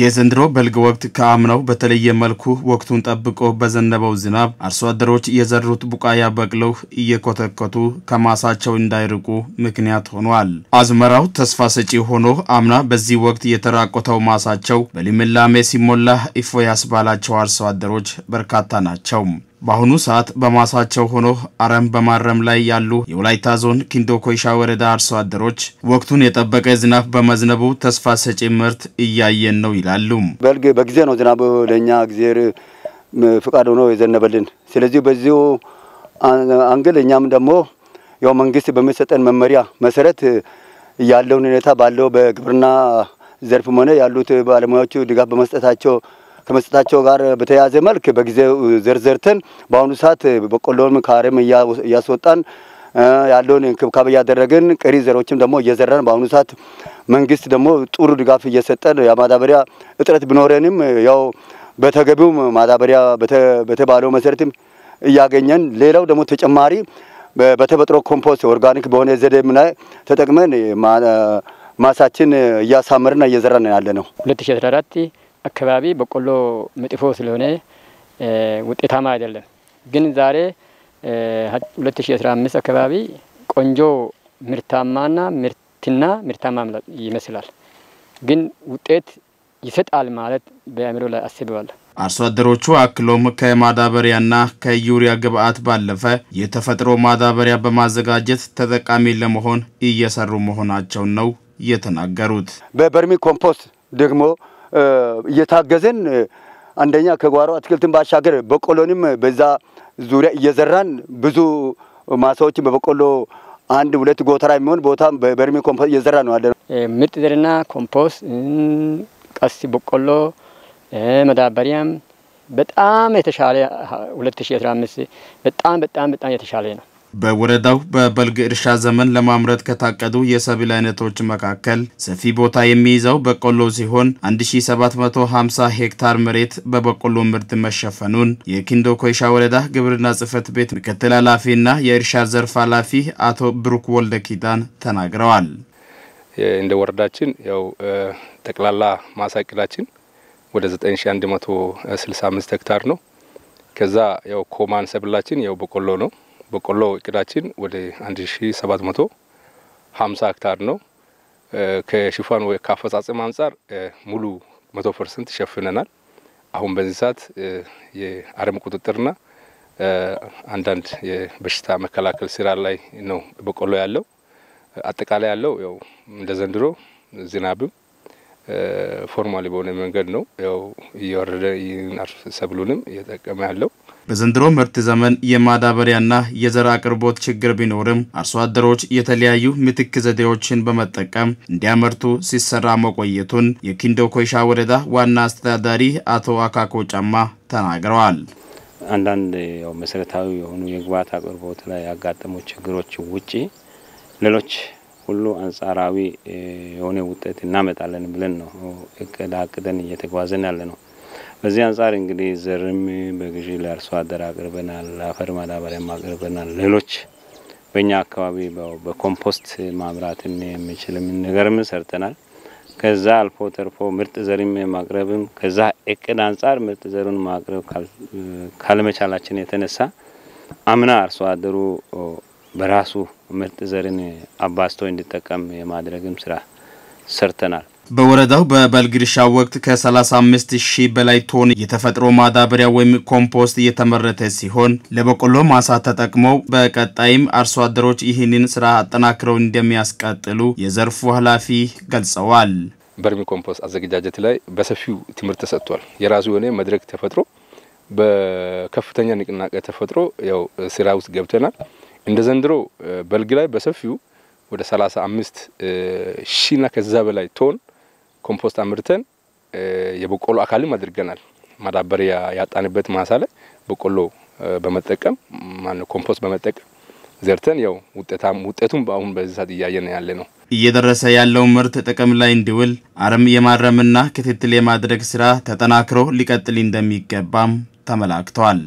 የዘንድሮ በልግ ወቅት ከአምናው በተለየ መልኩ ወቅቱን ጠብቆ በዘነበው ዝናብ አርሶ አደሮች የዘሩት ቡቃያ በቅለው እየኮተኮቱ ከማሳቸው እንዳይርቁ ምክንያት ሆኗል። አዝመራው ተስፋ ሰጪ ሆኖ አምና በዚህ ወቅት የተራቆተው ማሳቸው በልምላሜ ሲሞላ እፎይ ያስባላቸው አርሶ አደሮች በርካታ ናቸው። በአሁኑ ሰዓት በማሳቸው ሆኖ አረም በማረም ላይ ያሉ የወላይታ ዞን ኪንዶ ኮይሻ ወረዳ አርሶ አደሮች ወቅቱን የጠበቀ ዝናብ በመዝነቡ ተስፋ ሰጪ ምርት እያየን ነው ይላሉ። በልግ በጊዜ ነው ዝናብ ለእኛ እግዜር ፍቃድ ሆኖ የዘነበልን። ስለዚህ በዚሁ አንግል እኛም ደግሞ ያው መንግስት በሚሰጠን መመሪያ መሰረት ያለውን ሁኔታ ባለው በግብርና ዘርፍም ሆነ ያሉት ባለሙያዎቹ ድጋፍ በመስጠታቸው ከመስጠታቸው ጋር በተያያዘ መልክ በጊዜው ዘርዘርተን በአሁኑ ሰዓት በቆሎም ከአረም እያስወጣን ያለውን እንክብካቤ እያደረግን ቀሪ ዘሮችም ደግሞ እየዘራን በአሁኑ ሰዓት መንግስት ደግሞ ጥሩ ድጋፍ እየሰጠን የማዳበሪያ እጥረት ቢኖረንም ያው በተገቢው ማዳበሪያ በተባለው መሰረትም እያገኘን ሌላው ደግሞ ተጨማሪ በተፈጥሮ ኮምፖስት ኦርጋኒክ በሆነ ዘዴ ላይ ተጠቅመን ማሳችን እያሳመርና እየዘራን ያለ ነው። 2014 አካባቢ በቆሎ መጥፎ ስለሆነ ውጤታማ አይደለም። ግን ዛሬ 2015 አካባቢ ቆንጆ ምርታማና ምርትና ምርታማ ይመስላል። ግን ውጤት ይሰጣል ማለት በአእምሮ ላይ አስበዋለሁ። አርሶ አደሮቹ አክሎም ከማዳበሪያና ከዩሪያ ግብዓት ባለፈ የተፈጥሮ ማዳበሪያ በማዘጋጀት ተጠቃሚ ለመሆን እየሰሩ መሆናቸውን ነው የተናገሩት። በበርሚ ኮምፖስት ደግሞ እየታገዘን አንደኛ ከጓሮ አትክልትን ባሻገር በቆሎንም በዛ ዙሪያ እየዘራን ብዙ ማሳዎችን በበቆሎ አንድ ሁለት ጎተራ የሚሆን ቦታ በበርሜ ኮምፖስት እየዘራ ነው ያለነው። ምርጥ ዘርና ኮምፖስት፣ ቀስ በቆሎ፣ መዳበሪያም በጣም የተሻለ 2015 በጣም በጣም በጣም የተሻለ ነው። በወረዳው በበልግ እርሻ ዘመን ለማምረት ከታቀዱ የሰብል አይነቶች መካከል ሰፊ ቦታ የሚይዘው በቆሎ ሲሆን 1750 ሄክታር መሬት በበቆሎ ምርት መሸፈኑን የኪንዶ ኮይሻ ወረዳ ግብርና ጽሕፈት ቤት ምክትል ኃላፊና የእርሻ ዘርፍ ኃላፊ አቶ ብሩክ ወልደ ኪዳን ተናግረዋል። እንደ ወረዳችን ያው ጠቅላላ ማሳቅላችን ወደ 9165 ሄክታር ነው። ከዛ ያው ኮማን ሰብላችን ያው በቆሎ ነው። በቆሎ እቅዳችን ወደ 1750 ሄክታር ነው። ከሽፋን ወይ ከአፈጻጸም አንጻር ሙሉ 100 ፐርሰንት ሸፍነናል። አሁን በዚህ ሰዓት የአረም ቁጥጥርና አንዳንድ የበሽታ መከላከል ስራ ላይ ነው በቆሎ ያለው። አጠቃላይ ያለው ያው እንደ ዘንድሮ ዝናብም ፎርማሊ በሆነ መንገድ ነው ያው እየወረደ ሰብሉንም እየጠቀመ ያለው። በዘንድሮ ምርት ዘመን የማዳበሪያና የዘር አቅርቦት ችግር ቢኖርም አርሶ አደሮች የተለያዩ ምትክ ዘዴዎችን በመጠቀም እንዲያመርቱ ሲሰራ መቆየቱን የኪንዶ ኮይሻ ወረዳ ዋና አስተዳዳሪ አቶ አካኮ ጫማ ተናግረዋል። አንዳንድ ያው መሰረታዊ የሆኑ የግብዓት አቅርቦት ላይ ያጋጠሙ ችግሮች ውጪ ሌሎች ሁሉ አንጻራዊ የሆነ ውጤት እናመጣለን ብለን ነው እቅድ አቅደን እየተጓዘን ያለ ነው። በዚህ አንጻር እንግዲህ ዘርም በግዢ ለአርሶ አደር አቅርበናል። አፈር ማዳበሪያም አቅርበናል። ሌሎች በእኛ አካባቢ በኮምፖስት ማምራትን የሚችልም ነገርም ሰርተናል። ከዛ አልፎ ተርፎ ምርጥ ዘርም ማቅረብም ከዛ እቅድ አንጻር ምርጥ ዘሩን ማቅረብ ካለመቻላችን የተነሳ አምና አርሶ አደሩ በራሱ ምርጥ ዘርን አባዝቶ እንዲጠቀም የማድረግም ስራ ሰርተናል። በወረዳው በበልግ እርሻ ወቅት ከ35 ሺህ በላይ ቶን የተፈጥሮ ማዳበሪያ ወይም ኮምፖስት እየተመረተ ሲሆን ለበቆሎ ማሳ ተጠቅመው በቀጣይም አርሶ አደሮች ይህንን ስራ አጠናክረው እንደሚያስቀጥሉ የዘርፉ ኃላፊ ገልጸዋል። በርሚ ኮምፖስት አዘገጃጀት ላይ በሰፊው ትምህርት ተሰጥቷል። የራሱ የሆነ መድረክ ተፈጥሮ በከፍተኛ ንቅናቄ ተፈጥሮ ያው ስራ ውስጥ ገብተናል። እንደ ዘንድሮ በልግ ላይ በሰፊው ወደ 35 ሺና ከዛ በላይ ቶን ኮምፖስት አምርተን የበቆሎ አካልም አድርገናል። ማዳበሪያ ያጣንበት ማሳ ላይ በቆሎ በመጠቀም ማነ ኮምፖስት በመጠቀም ዘርተን ያው ውጤታም ውጤቱም በአሁን በዚህ ሰዓት እያየን ያለ ነው። እየደረሰ ያለው ምርት ጥቅም ላይ እንዲውል አረም የማረምና ክትትል የማድረግ ስራ ተጠናክሮ ሊቀጥል እንደሚገባም ተመላክተዋል።